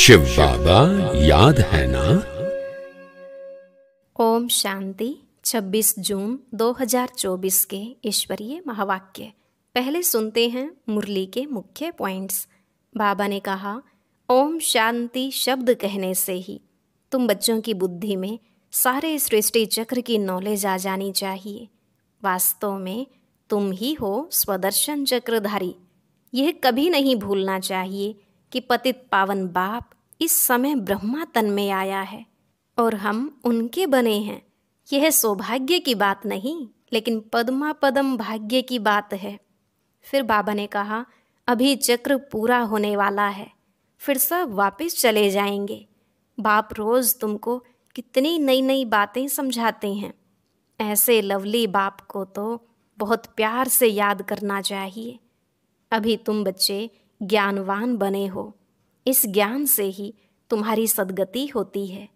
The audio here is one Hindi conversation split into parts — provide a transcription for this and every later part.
शिव बाबा याद है ना ओम शांति 26 जून 2024 के ईश्वरीय महावाक्य पहले सुनते हैं मुरली के मुख्य पॉइंट्स बाबा ने कहा ओम शांति शब्द कहने से ही तुम बच्चों की बुद्धि में सारे सृष्टि चक्र की नॉलेज आ जानी चाहिए वास्तव में तुम ही हो स्वदर्शन चक्रधारी यह कभी नहीं भूलना चाहिए कि पतित पावन बाप इस समय ब्रह्मा तन में आया है और हम उनके बने हैं यह सौभाग्य की बात नहीं लेकिन पद्मा पदम भाग्य की बात है फिर बाबा ने कहा अभी चक्र पूरा होने वाला है फिर सब वापस चले जाएंगे बाप रोज़ तुमको कितनी नई नई बातें समझाते हैं ऐसे लवली बाप को तो बहुत प्यार से याद करना चाहिए अभी तुम बच्चे ज्ञानवान बने हो इस ज्ञान से ही तुम्हारी सदगति होती है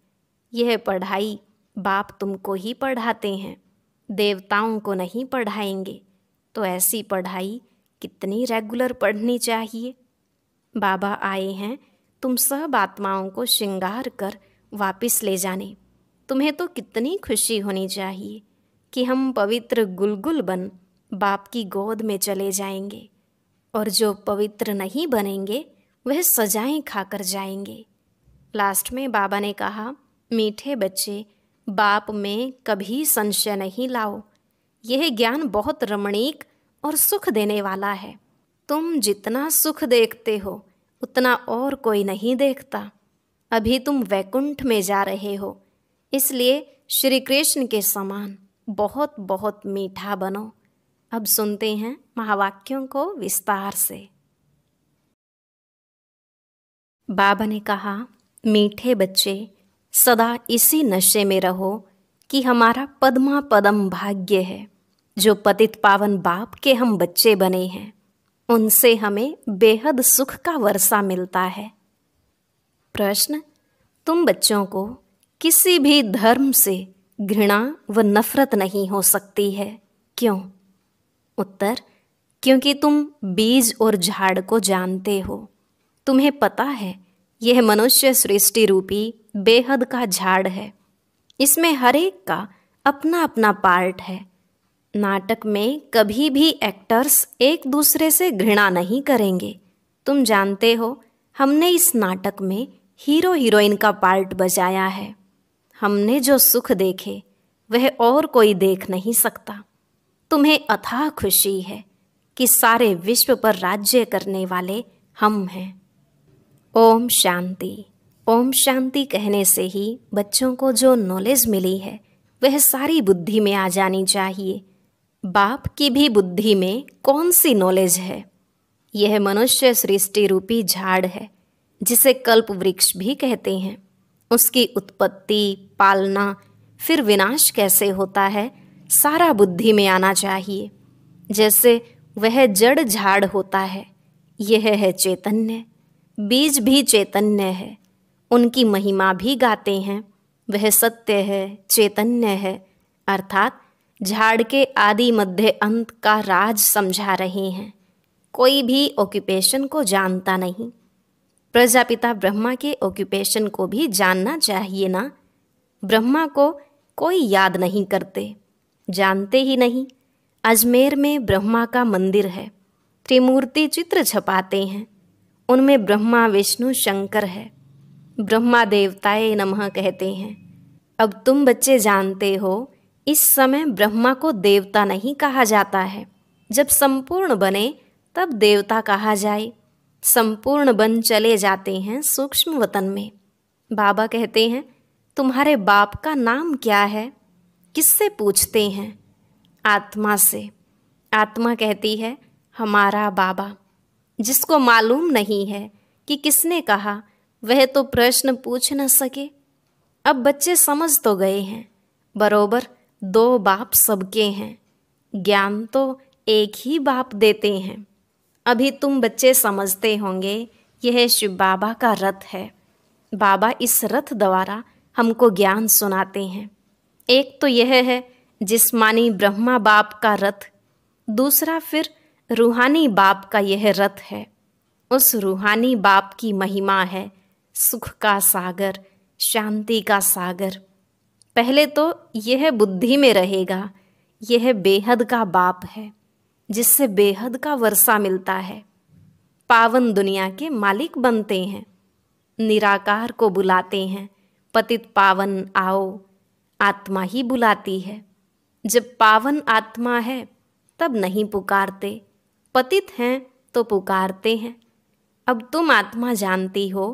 यह पढ़ाई बाप तुमको ही पढ़ाते हैं देवताओं को नहीं पढ़ाएंगे तो ऐसी पढ़ाई कितनी रेगुलर पढ़नी चाहिए बाबा आए हैं तुम सब आत्माओं को श्रृंगार कर वापस ले जाने तुम्हें तो कितनी खुशी होनी चाहिए कि हम पवित्र गुलगुल बन बाप की गोद में चले जाएंगे और जो पवित्र नहीं बनेंगे वह सजाएं खाकर जाएंगे लास्ट में बाबा ने कहा मीठे बच्चे बाप में कभी संशय नहीं लाओ यह ज्ञान बहुत रमणीक और सुख देने वाला है तुम जितना सुख देखते हो उतना और कोई नहीं देखता अभी तुम वैकुंठ में जा रहे हो इसलिए श्री कृष्ण के समान बहुत बहुत मीठा बनो अब सुनते हैं महावाक्यों को विस्तार से बाबा ने कहा मीठे बच्चे सदा इसी नशे में रहो कि हमारा पद्मा पदम भाग्य है जो पतित पावन बाप के हम बच्चे बने हैं उनसे हमें बेहद सुख का वर्षा मिलता है प्रश्न तुम बच्चों को किसी भी धर्म से घृणा व नफरत नहीं हो सकती है क्यों उत्तर क्योंकि तुम बीज और झाड़ को जानते हो तुम्हें पता है यह मनुष्य सृष्टि रूपी बेहद का झाड़ है इसमें हरेक का अपना अपना पार्ट है नाटक में कभी भी एक्टर्स एक दूसरे से घृणा नहीं करेंगे तुम जानते हो हमने इस नाटक में हीरो हीरोइन का पार्ट बजाया है हमने जो सुख देखे वह और कोई देख नहीं सकता तुम्हें अथाह खुशी है कि सारे विश्व पर राज्य करने वाले हम हैं ओम शांति ओम शांति कहने से ही बच्चों को जो नॉलेज मिली है वह सारी बुद्धि में आ जानी चाहिए बाप की भी बुद्धि में कौन सी नॉलेज है यह मनुष्य सृष्टि रूपी झाड़ है जिसे कल्प वृक्ष भी कहते हैं उसकी उत्पत्ति पालना फिर विनाश कैसे होता है सारा बुद्धि में आना चाहिए जैसे वह जड़ झाड़ होता है यह है चैतन्य बीज भी चैतन्य है उनकी महिमा भी गाते हैं वह सत्य है चैतन्य है अर्थात झाड़ के आदि मध्य अंत का राज समझा रहे हैं कोई भी ऑक्यूपेशन को जानता नहीं प्रजापिता ब्रह्मा के ऑक्यूपेशन को भी जानना चाहिए ना ब्रह्मा को कोई याद नहीं करते जानते ही नहीं अजमेर में ब्रह्मा का मंदिर है त्रिमूर्ति चित्र छपाते हैं उनमें ब्रह्मा विष्णु शंकर है ब्रह्मा देवताए नमः कहते हैं अब तुम बच्चे जानते हो इस समय ब्रह्मा को देवता नहीं कहा जाता है जब संपूर्ण बने तब देवता कहा जाए संपूर्ण बन चले जाते हैं सूक्ष्म वतन में बाबा कहते हैं तुम्हारे बाप का नाम क्या है किससे पूछते हैं आत्मा से आत्मा कहती है हमारा बाबा जिसको मालूम नहीं है कि किसने कहा वह तो प्रश्न पूछ न सके अब बच्चे समझ तो गए हैं बरोबर दो बाप सबके हैं ज्ञान तो एक ही बाप देते हैं अभी तुम बच्चे समझते होंगे यह शिव बाबा का रथ है बाबा इस रथ द्वारा हमको ज्ञान सुनाते हैं एक तो यह है जिस्मानी ब्रह्मा बाप का रथ दूसरा फिर रूहानी बाप का यह रथ है उस रूहानी बाप की महिमा है सुख का सागर शांति का सागर पहले तो यह बुद्धि में रहेगा यह बेहद का बाप है जिससे बेहद का वर्षा मिलता है पावन दुनिया के मालिक बनते हैं निराकार को बुलाते हैं पतित पावन आओ आत्मा ही बुलाती है जब पावन आत्मा है तब नहीं पुकारते पतित हैं तो पुकारते हैं अब तुम आत्मा जानती हो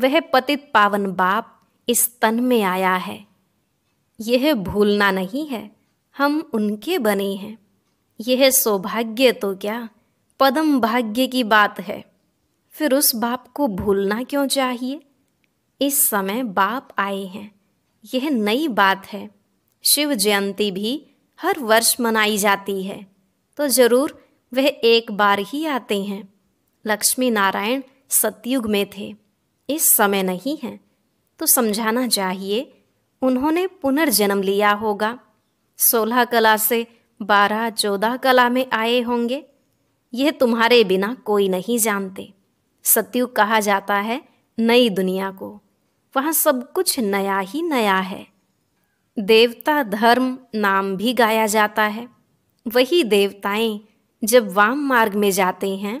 वह पतित पावन बाप इस तन में आया है यह भूलना नहीं है हम उनके बने हैं यह सौभाग्य तो क्या पदम भाग्य की बात है फिर उस बाप को भूलना क्यों चाहिए इस समय बाप आए हैं यह नई बात है शिव जयंती भी हर वर्ष मनाई जाती है तो ज़रूर वह एक बार ही आते हैं लक्ष्मी नारायण सतयुग में थे इस समय नहीं हैं तो समझाना चाहिए उन्होंने पुनर्जन्म लिया होगा सोलह कला से बारह चौदह कला में आए होंगे यह तुम्हारे बिना कोई नहीं जानते सत्युग कहा जाता है नई दुनिया को वहाँ सब कुछ नया ही नया है देवता धर्म नाम भी गाया जाता है वही देवताएं जब वाम मार्ग में जाते हैं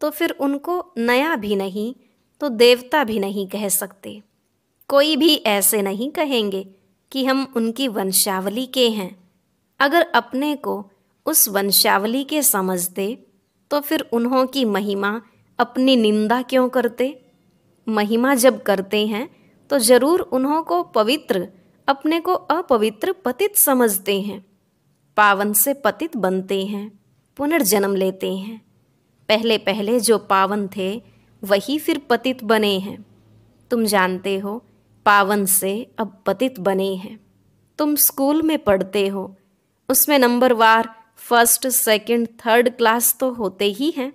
तो फिर उनको नया भी नहीं तो देवता भी नहीं कह सकते कोई भी ऐसे नहीं कहेंगे कि हम उनकी वंशावली के हैं अगर अपने को उस वंशावली के समझते तो फिर उन्हों की महिमा अपनी निंदा क्यों करते महिमा जब करते हैं तो ज़रूर उन्हों को पवित्र अपने को अपवित्र पतित समझते हैं पावन से पतित बनते हैं पुनर्जन्म लेते हैं पहले पहले जो पावन थे वही फिर पतित बने हैं तुम जानते हो पावन से अब पतित बने हैं तुम स्कूल में पढ़ते हो उसमें नंबर वार फर्स्ट सेकंड, थर्ड क्लास तो होते ही हैं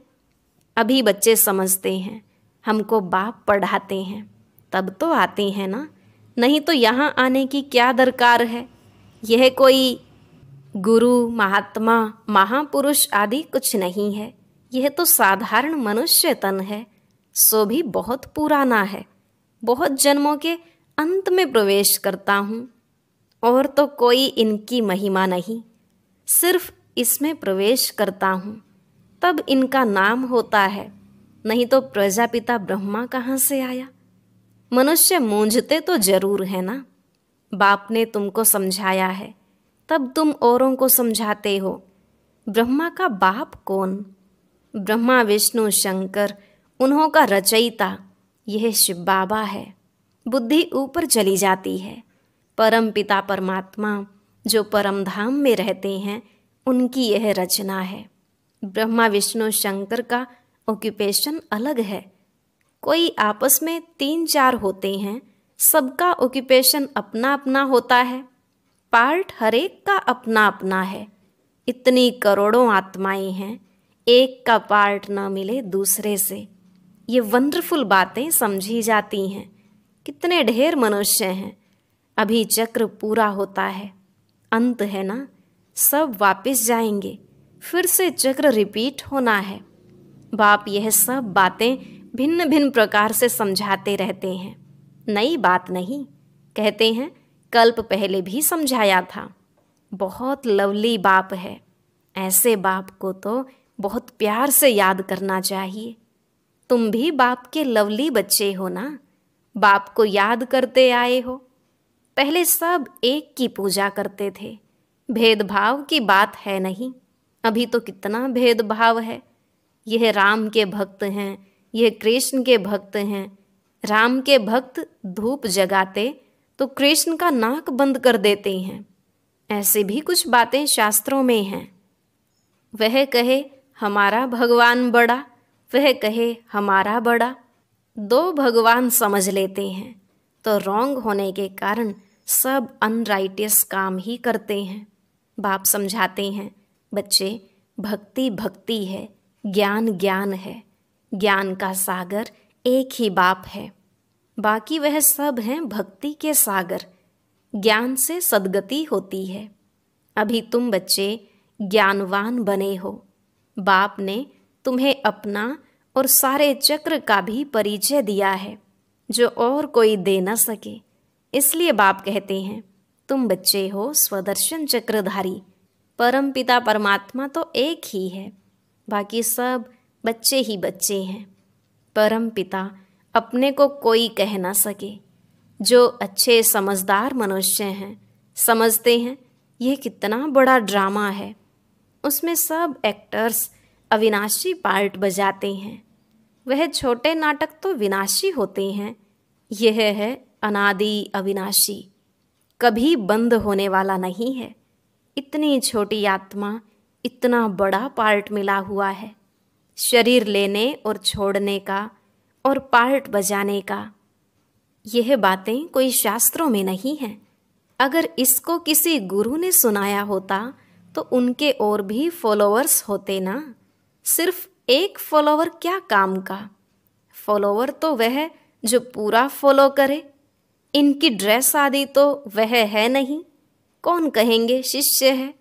अभी बच्चे समझते हैं हमको बाप पढ़ाते हैं तब तो आती हैं ना नहीं तो यहाँ आने की क्या दरकार है यह कोई गुरु महात्मा महापुरुष आदि कुछ नहीं है यह तो साधारण मनुष्य तन है सो भी बहुत पुराना है बहुत जन्मों के अंत में प्रवेश करता हूँ और तो कोई इनकी महिमा नहीं सिर्फ इसमें प्रवेश करता हूँ तब इनका नाम होता है नहीं तो प्रजापिता ब्रह्मा कहाँ से आया मनुष्य मूंझते तो जरूर है ना बाप ने तुमको समझाया है तब तुम औरों को समझाते हो ब्रह्मा का बाप कौन ब्रह्मा विष्णु शंकर उन्हों का रचयिता यह शिव बाबा है बुद्धि ऊपर चली जाती है परम पिता परमात्मा जो परम धाम में रहते हैं उनकी यह रचना है ब्रह्मा विष्णु शंकर का ऑक्यूपेशन अलग है कोई आपस में तीन चार होते हैं सबका ऑक्यूपेशन अपना अपना होता है पार्ट हरेक का अपना अपना है इतनी करोड़ों आत्माएं हैं एक का पार्ट ना मिले दूसरे से ये वंडरफुल बातें समझी जाती हैं कितने ढेर मनुष्य हैं अभी चक्र पूरा होता है अंत है ना सब वापस जाएंगे फिर से चक्र रिपीट होना है बाप यह सब बातें भिन्न भिन्न प्रकार से समझाते रहते हैं नई बात नहीं कहते हैं कल्प पहले भी समझाया था बहुत लवली बाप है ऐसे बाप को तो बहुत प्यार से याद करना चाहिए तुम भी बाप के लवली बच्चे हो ना बाप को याद करते आए हो पहले सब एक की पूजा करते थे भेदभाव की बात है नहीं अभी तो कितना भेदभाव है यह राम के भक्त हैं ये कृष्ण के भक्त हैं राम के भक्त धूप जगाते तो कृष्ण का नाक बंद कर देते हैं ऐसे भी कुछ बातें शास्त्रों में हैं वह कहे हमारा भगवान बड़ा वह कहे हमारा बड़ा दो भगवान समझ लेते हैं तो रॉन्ग होने के कारण सब अनराइटियस काम ही करते हैं बाप समझाते हैं बच्चे भक्ति भक्ति है ज्ञान ज्ञान है ज्ञान का सागर एक ही बाप है बाकी वह सब हैं भक्ति के सागर ज्ञान से सदगति होती है अभी तुम बच्चे ज्ञानवान बने हो बाप ने तुम्हें अपना और सारे चक्र का भी परिचय दिया है जो और कोई दे न सके इसलिए बाप कहते हैं तुम बच्चे हो स्वदर्शन चक्रधारी परमपिता परमात्मा तो एक ही है बाकी सब बच्चे ही बच्चे हैं परम पिता अपने को कोई कह ना सके जो अच्छे समझदार मनुष्य हैं समझते हैं यह कितना बड़ा ड्रामा है उसमें सब एक्टर्स अविनाशी पार्ट बजाते हैं वह छोटे नाटक तो विनाशी होते हैं यह है अनादि अविनाशी कभी बंद होने वाला नहीं है इतनी छोटी आत्मा इतना बड़ा पार्ट मिला हुआ है शरीर लेने और छोड़ने का और पार्ट बजाने का यह बातें कोई शास्त्रों में नहीं हैं अगर इसको किसी गुरु ने सुनाया होता तो उनके और भी फॉलोअर्स होते ना सिर्फ एक फॉलोवर क्या काम का फॉलोवर तो वह जो पूरा फॉलो करे इनकी ड्रेस आदि तो वह है नहीं कौन कहेंगे शिष्य है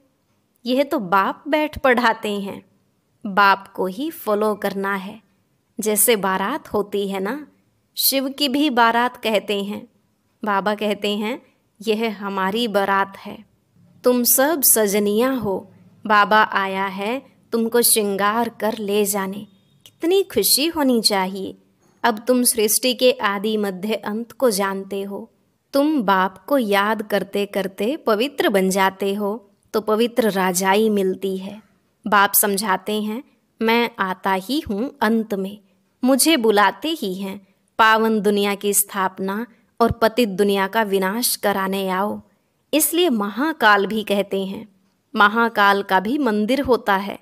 यह तो बाप बैठ पढ़ाते हैं बाप को ही फॉलो करना है जैसे बारात होती है ना शिव की भी बारात कहते हैं बाबा कहते हैं यह हमारी बारात है तुम सब सजनिया हो बाबा आया है तुमको श्रृंगार कर ले जाने कितनी खुशी होनी चाहिए अब तुम सृष्टि के आदि मध्य अंत को जानते हो तुम बाप को याद करते करते पवित्र बन जाते हो तो पवित्र राजाई मिलती है बाप समझाते हैं मैं आता ही हूँ अंत में मुझे बुलाते ही हैं पावन दुनिया की स्थापना और पतित दुनिया का विनाश कराने आओ इसलिए महाकाल भी कहते हैं महाकाल का भी मंदिर होता है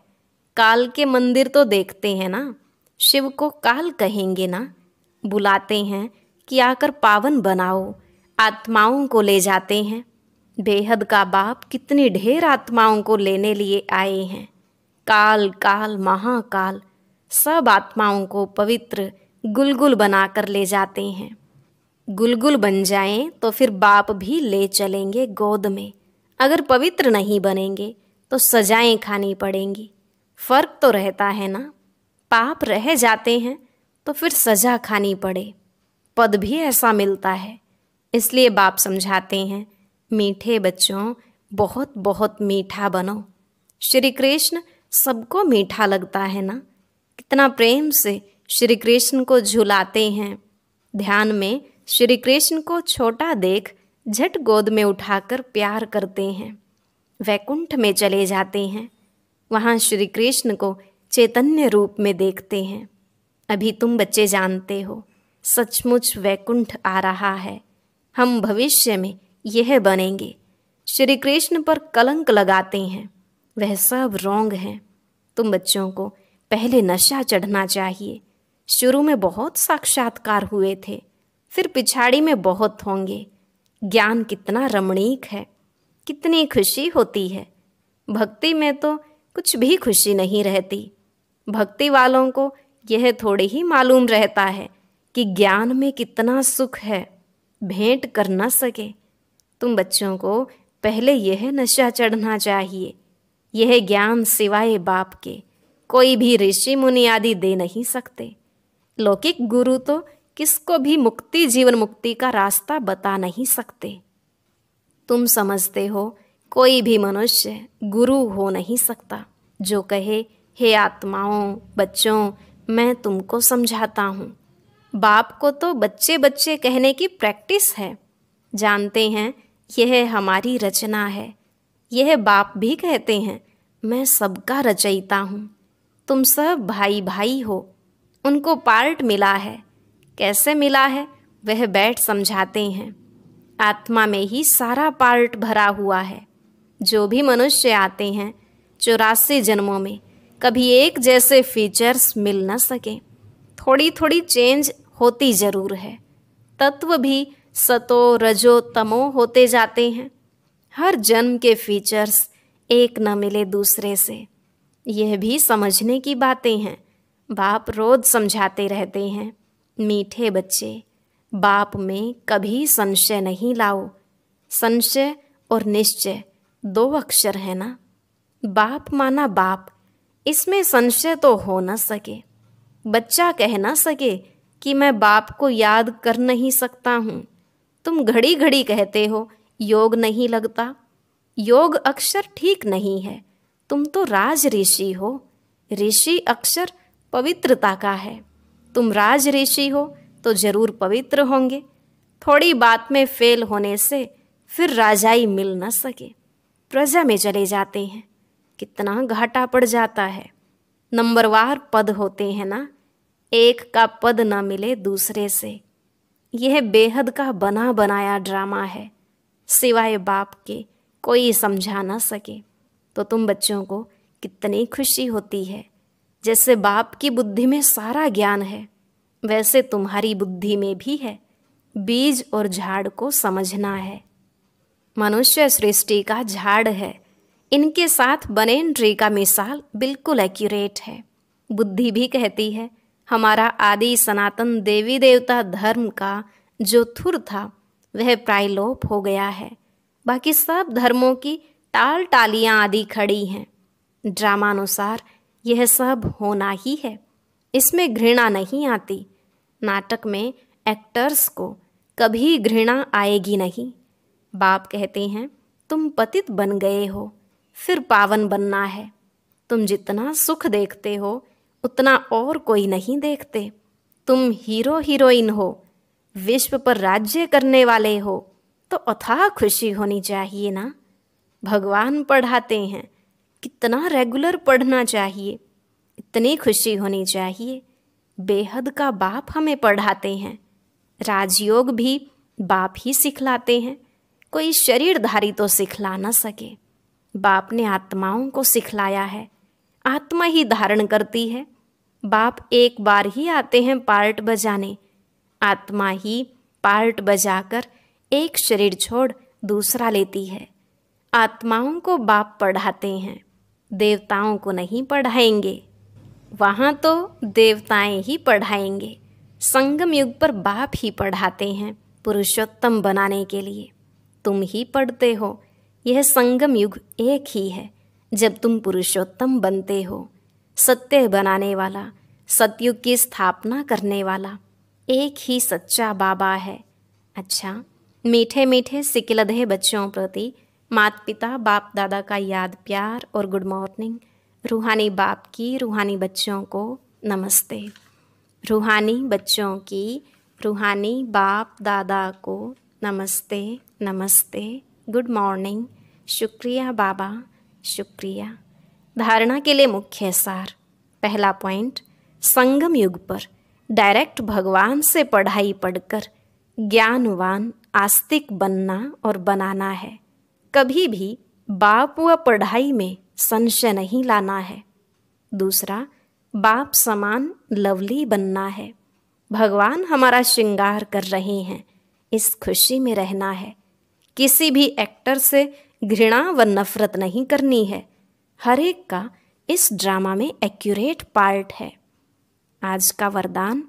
काल के मंदिर तो देखते हैं ना शिव को काल कहेंगे ना बुलाते हैं कि आकर पावन बनाओ आत्माओं को ले जाते हैं बेहद का बाप कितने ढेर आत्माओं को लेने लिए आए हैं काल काल महाकाल सब आत्माओं को पवित्र गुलगुल बनाकर ले जाते हैं गुलगुल बन जाएं तो फिर बाप भी ले चलेंगे गोद में अगर पवित्र नहीं बनेंगे तो सजाएं खानी पड़ेंगी फर्क तो रहता है ना पाप रह जाते हैं तो फिर सजा खानी पड़े पद भी ऐसा मिलता है इसलिए बाप समझाते हैं मीठे बच्चों बहुत बहुत मीठा बनो श्री कृष्ण सबको मीठा लगता है ना कितना प्रेम से श्री कृष्ण को झुलाते हैं ध्यान में श्री कृष्ण को छोटा देख झट गोद में उठाकर प्यार करते हैं वैकुंठ में चले जाते हैं वहाँ श्री कृष्ण को चैतन्य रूप में देखते हैं अभी तुम बच्चे जानते हो सचमुच वैकुंठ आ रहा है हम भविष्य में यह बनेंगे श्री कृष्ण पर कलंक लगाते हैं वह सब रोंग हैं तुम बच्चों को पहले नशा चढ़ना चाहिए शुरू में बहुत साक्षात्कार हुए थे फिर पिछाड़ी में बहुत होंगे ज्ञान कितना रमणीक है कितनी खुशी होती है भक्ति में तो कुछ भी खुशी नहीं रहती भक्ति वालों को यह थोड़े ही मालूम रहता है कि ज्ञान में कितना सुख है भेंट कर न सके तुम बच्चों को पहले यह नशा चढ़ना चाहिए यह ज्ञान सिवाय बाप के कोई भी ऋषि मुनि आदि दे नहीं सकते लौकिक गुरु तो किसको भी मुक्ति जीवन मुक्ति का रास्ता बता नहीं सकते तुम समझते हो कोई भी मनुष्य गुरु हो नहीं सकता जो कहे हे आत्माओं बच्चों मैं तुमको समझाता हूँ बाप को तो बच्चे बच्चे कहने की प्रैक्टिस है जानते हैं यह हमारी रचना है यह बाप भी कहते हैं मैं सबका रचयिता हूँ तुम सब भाई भाई हो उनको पार्ट मिला है कैसे मिला है वह बैठ समझाते हैं आत्मा में ही सारा पार्ट भरा हुआ है जो भी मनुष्य आते हैं चौरासी जन्मों में कभी एक जैसे फीचर्स मिल न सकें थोड़ी थोड़ी चेंज होती ज़रूर है तत्व भी सतो रजो तमो होते जाते हैं हर जन्म के फीचर्स एक न मिले दूसरे से यह भी समझने की बातें हैं बाप रोज समझाते रहते हैं मीठे बच्चे बाप में कभी संशय नहीं लाओ संशय और निश्चय दो अक्षर है ना बाप माना बाप इसमें संशय तो हो ना सके बच्चा कह ना सके कि मैं बाप को याद कर नहीं सकता हूँ तुम घड़ी घड़ी कहते हो योग नहीं लगता योग अक्षर ठीक नहीं है तुम तो राज ऋषि हो ऋषि अक्षर पवित्रता का है तुम राज ऋषि हो तो जरूर पवित्र होंगे थोड़ी बात में फेल होने से फिर राजाई मिल न सके प्रजा में चले जाते हैं कितना घाटा पड़ जाता है नंबरवार पद होते हैं ना एक का पद ना मिले दूसरे से यह बेहद का बना बनाया ड्रामा है सिवाय बाप के कोई समझा ना सके तो तुम बच्चों को कितनी खुशी होती है जैसे बाप की बुद्धि में सारा ज्ञान है वैसे तुम्हारी बुद्धि में भी है बीज और झाड़ को समझना है मनुष्य सृष्टि का झाड़ है इनके साथ बने ट्री का मिसाल बिल्कुल एक्यूरेट है बुद्धि भी कहती है हमारा आदि सनातन देवी देवता धर्म का जो थुर था वह प्रायलोप हो गया है बाकी सब धर्मों की टाल टालियाँ आदि खड़ी हैं ड्रामानुसार यह सब होना ही है इसमें घृणा नहीं आती नाटक में एक्टर्स को कभी घृणा आएगी नहीं बाप कहते हैं तुम पतित बन गए हो फिर पावन बनना है तुम जितना सुख देखते हो उतना और कोई नहीं देखते तुम हीरो हीरोइन हो विश्व पर राज्य करने वाले हो तो अथाह खुशी होनी चाहिए ना भगवान पढ़ाते हैं कितना रेगुलर पढ़ना चाहिए इतनी खुशी होनी चाहिए बेहद का बाप हमें पढ़ाते हैं राजयोग भी बाप ही सिखलाते हैं कोई शरीरधारी तो सिखला ना सके बाप ने आत्माओं को सिखलाया है आत्मा ही धारण करती है बाप एक बार ही आते हैं पार्ट बजाने आत्मा ही पार्ट बजाकर एक शरीर छोड़ दूसरा लेती है आत्माओं को बाप पढ़ाते हैं देवताओं को नहीं पढ़ाएंगे वहाँ तो देवताएं ही पढ़ाएंगे संगम युग पर बाप ही पढ़ाते हैं पुरुषोत्तम बनाने के लिए तुम ही पढ़ते हो यह संगम युग एक ही है जब तुम पुरुषोत्तम बनते हो सत्य बनाने वाला सतयुग की स्थापना करने वाला एक ही सच्चा बाबा है अच्छा मीठे मीठे सिकलधे बच्चों प्रति मात पिता बाप दादा का याद प्यार और गुड मॉर्निंग रूहानी बाप की रूहानी बच्चों को नमस्ते रूहानी बच्चों की रूहानी बाप दादा को नमस्ते नमस्ते गुड मॉर्निंग शुक्रिया बाबा शुक्रिया धारणा के लिए मुख्य सार पहला पॉइंट संगम युग पर डायरेक्ट भगवान से पढ़ाई पढ़कर ज्ञानवान आस्तिक बनना और बनाना है कभी भी बाप व पढ़ाई में संशय नहीं लाना है दूसरा बाप समान लवली बनना है भगवान हमारा श्रृंगार कर रहे हैं इस खुशी में रहना है किसी भी एक्टर से घृणा व नफरत नहीं करनी है हर एक का इस ड्रामा में एक्यूरेट पार्ट है आज का वरदान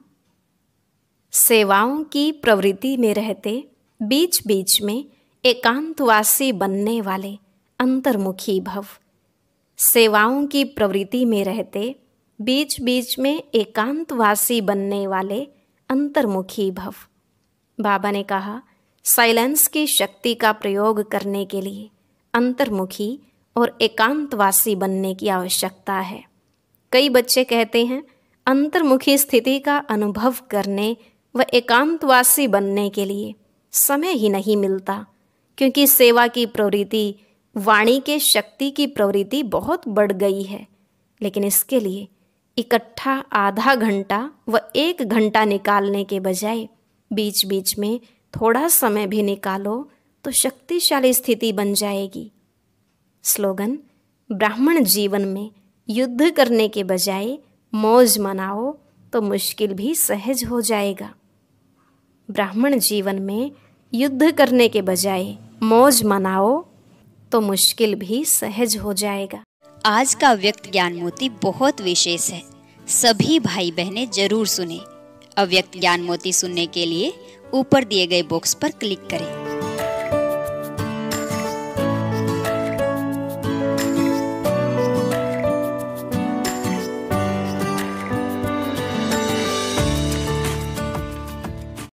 सेवाओं की प्रवृत्ति में रहते बीच बीच में एकांतवासी बनने वाले अंतर्मुखी भव सेवाओं की प्रवृत्ति में रहते बीच बीच में एकांतवासी बनने वाले अंतर्मुखी भव बाबा ने कहा साइलेंस की शक्ति का प्रयोग करने के लिए अंतर्मुखी और एकांतवासी बनने की आवश्यकता है कई बच्चे कहते हैं अंतर्मुखी स्थिति का अनुभव करने व एकांतवासी बनने के लिए समय ही नहीं मिलता क्योंकि सेवा की प्रवृत्ति वाणी के शक्ति की प्रवृत्ति बहुत बढ़ गई है लेकिन इसके लिए इकट्ठा आधा घंटा व एक घंटा निकालने के बजाय बीच बीच में थोड़ा समय भी निकालो तो शक्तिशाली स्थिति बन जाएगी स्लोगन ब्राह्मण जीवन में युद्ध करने के बजाय मौज मनाओ तो मुश्किल भी सहज हो जाएगा ब्राह्मण जीवन में युद्ध करने के बजाय मौज मनाओ तो मुश्किल भी सहज हो जाएगा आज का व्यक्त ज्ञान मोती बहुत विशेष है सभी भाई बहनें जरूर सुने अव्यक्त ज्ञान मोती सुनने के लिए ऊपर दिए गए बॉक्स पर क्लिक करें